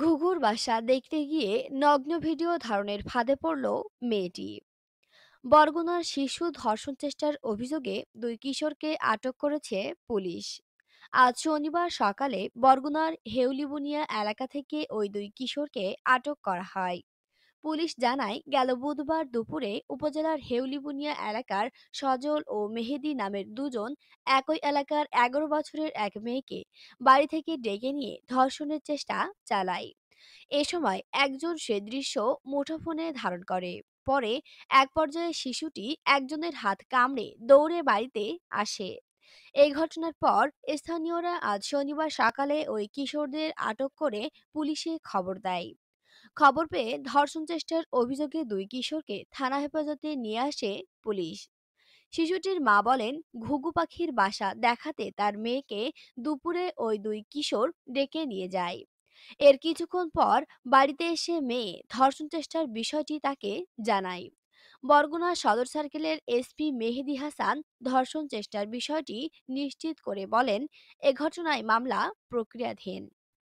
ঘুঘুর বাসা দেখতে গিয়ে নগ্ন ভিডিও ধারণের ফাঁদে পড়ল মেয়েটি বরগুনার শিশু ধর্ষণ চেষ্টার অভিযোগে দুই কিশোরকে আটক করেছে পুলিশ আজ শনিবার সকালে বরগুনার হেউলিবুনিয়া এলাকা থেকে ওই দুই কিশোরকে আটক করা হয় পুলিশ জানায় গেল বুধবার দুপুরে উপজেলার হেউলিবুনিয়া এলাকার সজল ও মেহেদি নামের দুজন একই এলাকার এগারো বছরের এক মেয়েকে বাড়ি থেকে ডেকে নিয়ে ধর্ষণের চেষ্টা চালায় এ সময় একজন সে দৃশ্য মুঠোফোনে ধারণ করে পরে এক পর্যায়ে শিশুটি একজনের হাত কামড়ে দৌড়ে বাড়িতে আসে এই ঘটনার পর স্থানীয়রা আজ শনিবার সকালে ওই কিশোরদের আটক করে পুলিশে খবর দেয় খবর পেয়ে ধর্ষণ চেষ্টার অভিযোগে দুই কিশোরকে থানা হেফাজতে নিয়ে আসে পুলিশ শিশুটির মা বলেন ঘুঘু পাখির বাসা দেখাতে তার মেয়েকে দুপুরে ওই দুই কিশোর ডেকে নিয়ে যায় এর কিছুক্ষণ পর বাড়িতে এসে মেয়ে ধর্ষণ চেষ্টার বিষয়টি তাকে জানায় বরগুনা সদর সার্কেলের এসপি মেহেদি হাসান ধর্ষণ চেষ্টার বিষয়টি নিশ্চিত করে বলেন এ ঘটনায় মামলা প্রক্রিয়াধীন